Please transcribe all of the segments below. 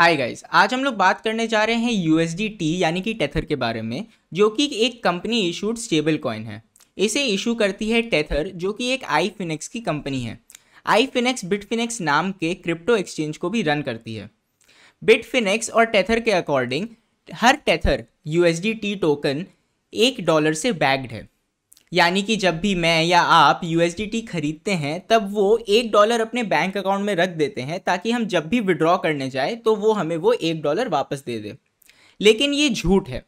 Hi guys आज हम लोग बात करने जा रहे हैं यू यानी कि टेथर के बारे में जो कि एक कंपनी इशूड स्टेबल कॉइन है इसे इशू करती है टेथर जो कि एक आई फिनेक्स की कंपनी है आई फिनेक्स बिटफिनेक्स नाम के क्रिप्टो एक्सचेंज को भी रन करती है बिटफिनेक्स और टेथर के अकॉर्डिंग हर टेथर यू टोकन एक डॉलर से बैग्ड है यानी कि जब भी मैं या आप यूएसडीटी खरीदते हैं तब वो एक डॉलर अपने बैंक अकाउंट में रख देते हैं ताकि हम जब भी विड्रॉ करने जाए तो वो हमें वो एक डॉलर वापस दे दे लेकिन ये झूठ है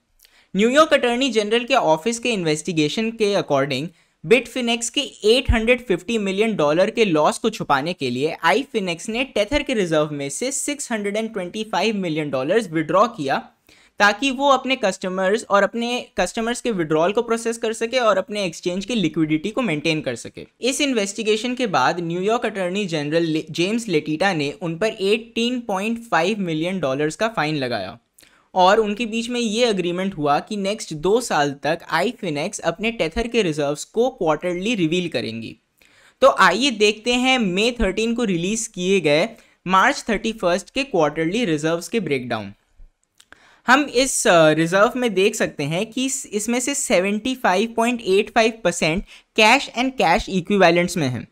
न्यूयॉर्क अटर्नी जनरल के ऑफिस के इन्वेस्टिगेशन के अकॉर्डिंग बिटफिनेक्स के 850 मिलियन डॉलर के लॉस को छुपाने के लिए आई फिनेक्स ने टेथर के रिजर्व में से 625 मिलियन डॉलर्स विड्रॉ किया ताकि वो अपने कस्टमर्स और अपने कस्टमर्स के विड्रॉल को प्रोसेस कर सके और अपने एक्सचेंज की लिक्विडिटी को मेंटेन कर सके इस इन्वेस्टिगेशन के बाद New York attorney general James Letitia ने उन पर 18.5 मिलियन डॉलर्स का फाइन लगाया और उनके बीच में ये अग्रीमेंट हुआ कि नेक्स्ट दो साल तक आई अपने टेथर के रिजर्व्स को क्वार्टरली रिवील करेंगी तो आइए देखते हैं मई थर्टीन को रिलीज़ किए गए मार्च थर्टी फर्स्ट के क्वार्टरली रिजर्व्स के ब्रेकडाउन हम इस रिजर्व में देख सकते हैं कि इसमें से 75.85 percent cash and cash equivalents में हैं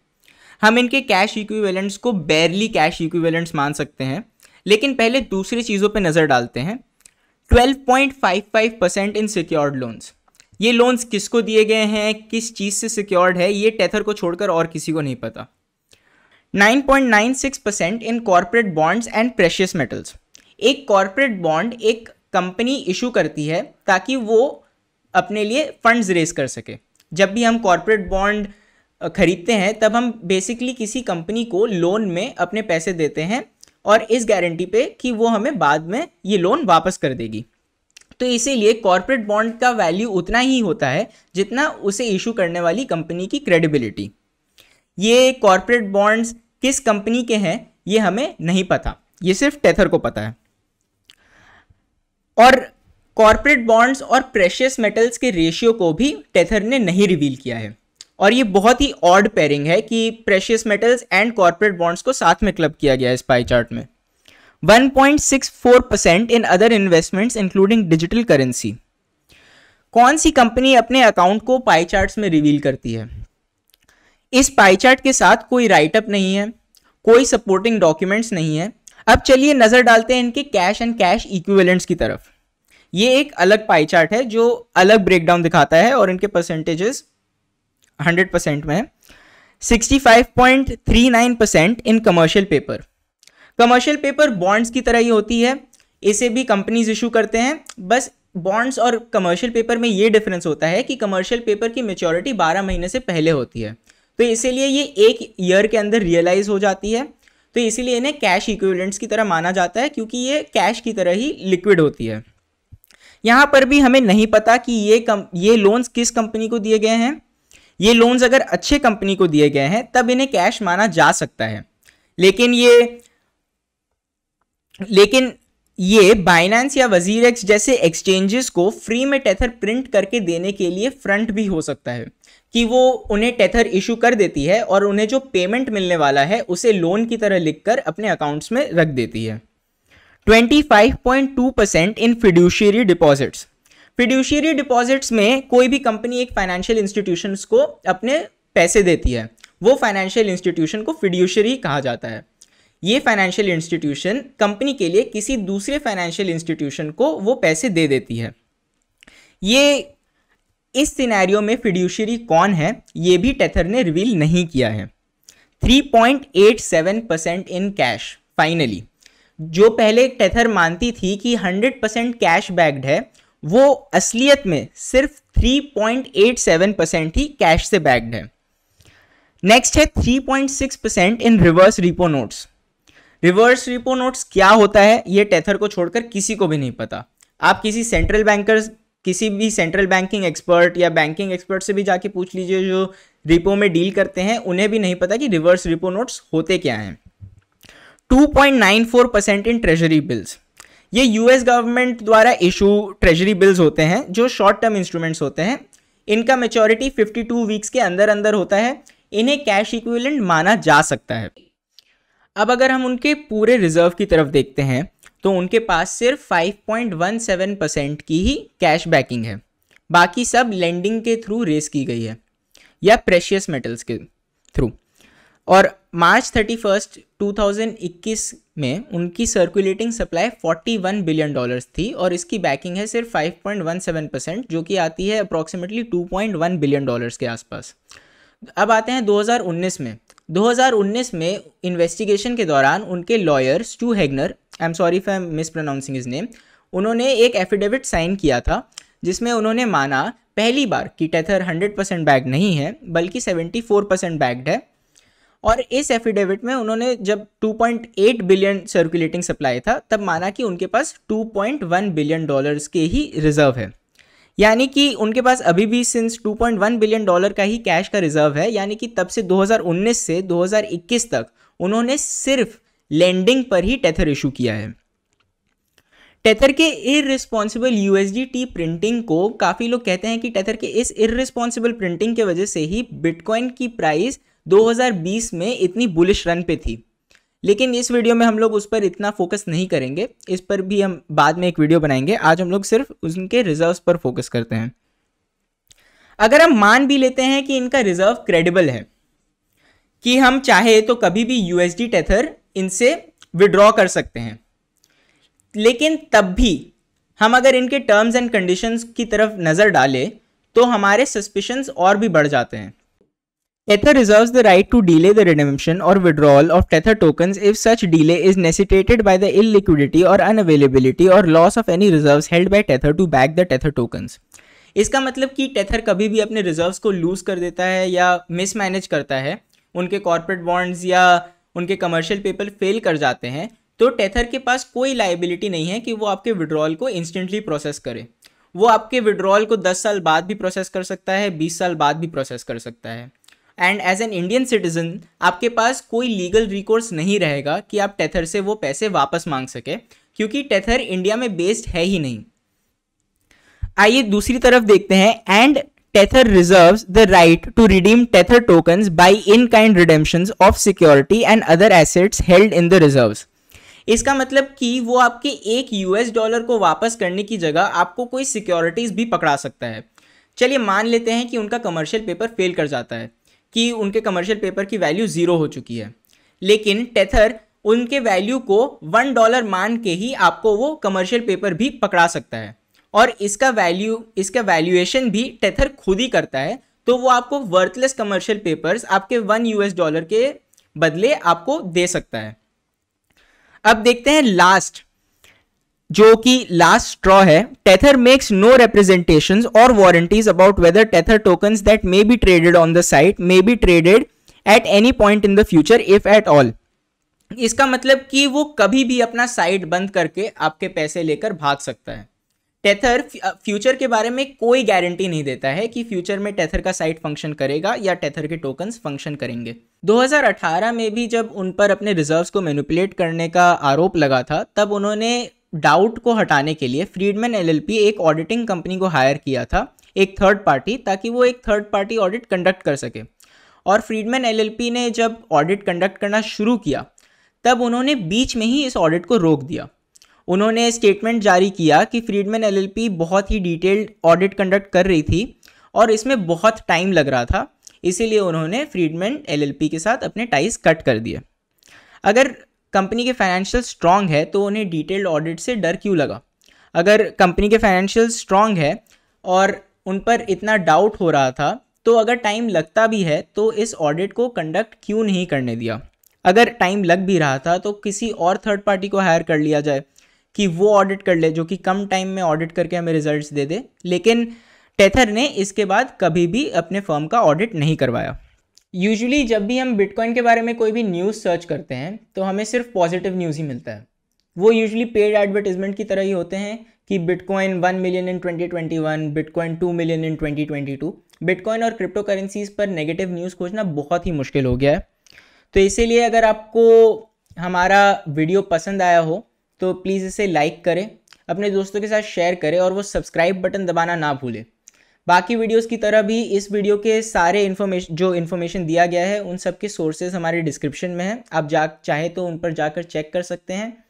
हम इनके कैश इक्विवेलेंट्स को बेरली कैश इक्विवेलेंट्स मान सकते हैं लेकिन पहले दूसरी चीज़ों पर नज़र डालते हैं 12.55 परसेंट इन सिक्योर्ड लोन्स ये लोन्स किसको दिए गए हैं किस चीज़ से सिक्योर्ड है ये टेथर को छोड़कर और किसी को नहीं पता 9.96 percent in corporate bonds and precious metals एक कॉरपोरेट बॉन्ड एक कंपनी इशू करती है ताकि वो अपने लिए फंड्स रेस कर सके जब भी हम कॉरपोरेट बॉन्ड खरीदते हैं तब हम बेसिकली किसी कंपनी को लोन में अपने पैसे देते हैं और इस गारंटी पे कि वो हमें बाद में ये लोन वापस कर देगी तो इसीलिए कॉरपोरेट बॉन्ड का वैल्यू उतना ही होता है जितना उसे इशू करने वाली कंपनी की क्रेडिबिलिटी ये कॉरपोरेट बॉन्ड्स किस कंपनी के हैं ये हमें नहीं पता ये सिर्फ टेथर को पता है और कॉरपोरेट बॉन्ड्स और प्रेशियस मेटल्स के रेशियो को भी टेथर ने नहीं रिवील किया है और ये बहुत ही ऑड पेयरिंग है कि precious metals and corporate bonds को साथ में क्लब किया गया है इस पाई चार्ट में 1.64 percent in other investments including digital currency कौन सी कंपनी अपने अकाउंट को पाई चार्ट्स में रिवील करती है इस पाई चार्ट के साथ कोई राइटअप नहीं है कोई सपोर्टिंग डॉक्यूमेंट्स नहीं है अब चलिए नज़र डालते हैं इनके कैश एंड कैश इक्विवेलेंट्स की तरफ ये एक अलग पाई चार्ट है जो अलग ब्रेकडाउन दिखाता है और इनके परसेंटेजेस 100 परसेंट में है 65.39 percent in commercial paper commercial paper bonds की तरह ही होती है इसे भी कंपनीज इशू करते हैं बस बॉन्ड्स और कमर्शियल पेपर में ये डिफरेंस होता है कि कमर्शियल पेपर की मेच्योरिटी 12 महीने से पहले होती है तो इसीलिए ये एक ईयर के अंदर रियलाइज़ हो जाती है तो इसीलिए इन्हें कैश इक्विवेलेंट्स की तरह माना जाता है क्योंकि ये कैश की तरह ही लिक्विड होती है यहाँ पर भी हमें नहीं पता कि ये कम ये लोन्स किस कंपनी को दिए गए हैं ये लोन्स अगर अच्छे कंपनी को दिए गए हैं तब इन्हें कैश माना जा सकता है लेकिन ये लेकिन ये बाइनेंस या वजीर एक्स जैसे एक्सचेंजेस को फ्री में टेथर प्रिंट करके देने के लिए फ्रंट भी हो सकता है कि वो उन्हें टेथर इशू कर देती है और उन्हें जो पेमेंट मिलने वाला है उसे लोन की तरह लिखकर अपने अकाउंट्स में रख देती है 25.2 percent in fiduciary deposits fiduciary deposits में कोई भी कंपनी एक फाइनेंशियल इंस्टीट्यूशन को अपने पैसे देती है वो फाइनेंशियल इंस्टीट्यूशन को फिड्यूशरी कहा जाता है ये फाइनेंशियल इंस्टीट्यूशन कंपनी के लिए किसी दूसरे फाइनेंशियल इंस्टीट्यूशन को वो पैसे दे देती है ये इस सिनेरियो में फिड्यूशरी कौन है ये भी टेथर ने रिवील नहीं किया है 3.87 परसेंट इन कैश फाइनली जो पहले टेथर मानती थी कि 100 परसेंट कैश बैग्ड है वो असलियत में सिर्फ 3.87 परसेंट ही कैश से बैग्ड है नेक्स्ट है 3.6 percent in reverse repo notes reverse repo notes क्या होता है ये टेथर को छोड़कर किसी को भी नहीं पता आप किसी सेंट्रल बैंकर्स किसी भी सेंट्रल बैंकिंग एक्सपर्ट या बैंकिंग एक्सपर्ट से भी जाके पूछ लीजिए जो रिपो में डील करते हैं उन्हें भी नहीं पता कि रिवर्स रिपो नोट्स होते क्या हैं 2.94 परसेंट इन ट्रेजरी बिल्स ये यूएस गवर्नमेंट द्वारा इशू ट्रेजरी बिल्स होते हैं जो शॉर्ट टर्म इंस्ट्रूमेंट्स होते हैं इनका मेचोरिटी 52 वीक्स के अंदर अंदर होता है इन्हें कैश इक्विलेंट माना जा सकता है अब अगर हम उनके पूरे रिजर्व की तरफ देखते हैं तो उनके पास सिर्फ 5.17 परसेंट की ही कैश बैकिंग है बाकी सब लेंडिंग के थ्रू रेस की गई है या प्रेशियस मेटल्स के थ्रू और मार्च थर्टी फर्स्ट टू में उनकी सर्कुलेटिंग सप्लाई 41 बिलियन डॉलर्स थी और इसकी बैकिंग है सिर्फ 5.17 परसेंट जो कि आती है अप्रॉक्सीमेटली 2.1 बिलियन डॉलर्स के आसपास अब आते हैं 2019 में 2019 में इन्वेस्टिगेशन के दौरान उनके lawyer Stu Hoegner I am sorry for mispronouncing his name उन्होंने एक एफिडेविट साइन किया था जिसमें उन्होंने माना पहली बार कि टेथर 100 परसेंट बैग नहीं है बल्कि 74 परसेंट बैग्ड है और इस एफिडेविट में उन्होंने जब 2.8 बिलियन सर्कुलेटिंग सप्लाई था तब माना कि उनके पास 2.1 बिलियन डॉलर्स के ही रिजर्व है यानी कि उनके पास अभी भी सिंस 2.1 बिलियन डॉलर का ही कैश का रिजर्व है यानी कि तब से 2019 से 2021 तक उन्होंने सिर्फ लैंडिंग पर ही टेथर इशू किया है टेथर के इरिस्पॉन्सिबल यूएसडीटी प्रिंटिंग को काफ़ी लोग कहते हैं कि टेथर के इस इरिस्पॉन्सिबल प्रिंटिंग के वजह से ही बिटकॉइन की प्राइस 2020 में इतनी बुलिश रन पे थी लेकिन इस वीडियो में हम लोग उस पर इतना फोकस नहीं करेंगे इस पर भी हम बाद में एक वीडियो बनाएंगे आज हम लोग सिर्फ उनके रिजर्व पर फोकस करते हैं अगर हम मान भी लेते हैं कि इनका रिजर्व क्रेडिबल है कि हम चाहे तो कभी भी यूएसडी टेथर इनसे विड्रॉ कर सकते हैं लेकिन तब भी हम अगर इनके टर्म्स एंड कंडीशंस की तरफ नज़र डालें तो हमारे सस्पिशंस और भी बढ़ जाते हैं Tether reserve the right to delay the redemption or withdrawal of Tether token if such delay is necessitated by the illiquidity or unavailability or loss of any reserve held by Tether to back the Tether token इसका मतलब कि tether कभी भी अपने reserve को loose कर देता है या मिसमैनेज करता है उनके कॉरपोरेट बॉन्ड्स या उनके कमर्शियल पेपर फेल कर जाते हैं तो टेथर के पास कोई लाइबिलिटी नहीं है कि वो आपके विड्रॉल को इंस्टेंटली प्रोसेस करे वो आपके विड्रॉल को 10 साल बाद भी प्रोसेस कर सकता है 20 साल बाद भी प्रोसेस कर सकता है and as an Indian citizen आपके पास कोई लीगल रिकोर्स नहीं रहेगा कि आप टेथर से वो पैसे वापस मांग सके क्योंकि टेथर इंडिया में बेस्ड है ही नहीं आइए दूसरी तरफ देखते हैं and Tether reserves the right to redeem Tether tokens by in-kind redemptions of security and other assets held in the reserves. इसका मतलब कि वो आपके एक यूएस डॉलर को वापस करने की जगह आपको कोई सिक्योरिटीज़ भी पकड़ा सकता है चलिए मान लेते हैं कि उनका कमर्शियल पेपर फेल कर जाता है कि उनके कमर्शियल पेपर की वैल्यू ज़ीरो हो चुकी है लेकिन टेथर उनके वैल्यू को वन डॉलर मान के ही आपको वो कमर्शियल पेपर भी पकड़ा सकता है और इसका वैल्यू इसका वैल्यूएशन भी टेथर खुद ही करता है तो वो आपको वर्थलेस कमर्शियल पेपर्स आपके वन यूएस डॉलर के बदले आपको दे सकता है अब देखते हैं लास्ट जो कि लास्ट स्ट्रॉ है Tether makes no representation or warranties about whether Tether tokens that may be traded on the site may be traded at any point in the future if at all इसका मतलब कि वो कभी भी अपना site बंद करके आपके पैसे लेकर भाग सकता है टेथर फ्यूचर uh, के बारे में कोई गारंटी नहीं देता है कि फ्यूचर में टेथर का साइट फंक्शन करेगा या टेथर के टोकन्स फंक्शन करेंगे 2018 में भी जब उन पर अपने रिजर्व्स को मैनिपुलेट करने का आरोप लगा था तब उन्होंने डाउट को हटाने के लिए फ्रीडमैन एलएलपी एक ऑडिटिंग कंपनी को हायर किया था एक थर्ड पार्टी ताकि वो एक थर्ड पार्टी ऑडिट कंडक्ट कर सके और फ्रीडमैन एलएलपी ने जब ऑडिट कंडक्ट करना शुरू किया तब उन्होंने बीच में ही इस ऑडिट को रोक दिया उन्होंने स्टेटमेंट जारी किया कि फ्रीडमैन एलएलपी बहुत ही डिटेल्ड ऑडिट कंडक्ट कर रही थी और इसमें बहुत टाइम लग रहा था इसीलिए उन्होंने फ्रीडमैन एलएलपी के साथ अपने टाइज कट कर दिए अगर कंपनी के फाइनेंशियल स्ट्रांग है तो उन्हें डिटेल्ड ऑडिट से डर क्यों लगा अगर कंपनी के फाइनेंशियल स्ट्रांग है और उन पर इतना डाउट हो रहा था तो अगर टाइम लगता भी है तो इस ऑडिट को कंडक्ट क्यों नहीं करने दिया अगर टाइम लग भी रहा था तो किसी और थर्ड पार्टी को हायर कर लिया जाए कि वो ऑडिट कर ले जो कि कम टाइम में ऑडिट करके हमें रिजल्ट्स दे दे लेकिन टेथर ने इसके बाद कभी भी अपने फर्म का ऑडिट नहीं करवाया यूजुअली जब भी हम बिटकॉइन के बारे में कोई भी न्यूज़ सर्च करते हैं तो हमें सिर्फ पॉजिटिव न्यूज़ ही मिलता है वो यूजुअली पेड एडवर्टीजमेंट की तरह ही होते हैं कि Bitcoin one million in 2021, Bitcoin two million in 2022, Bitcoin और क्रिप्टो करेंसीज पर नेगेटिव न्यूज़ खोजना बहुत ही मुश्किल हो गया है तो इसीलिए अगर आपको हमारा वीडियो पसंद आया हो तो प्लीज़ इसे लाइक करें अपने दोस्तों के साथ शेयर करें और वो सब्सक्राइब बटन दबाना ना भूलें बाकी वीडियोस की तरह भी इस वीडियो के सारे इन्फॉर्मेशन जो इन्फॉर्मेशन दिया गया है उन सब के सोर्सेज हमारे डिस्क्रिप्शन में हैं आप जा चाहें तो उन पर जाकर चेक कर सकते हैं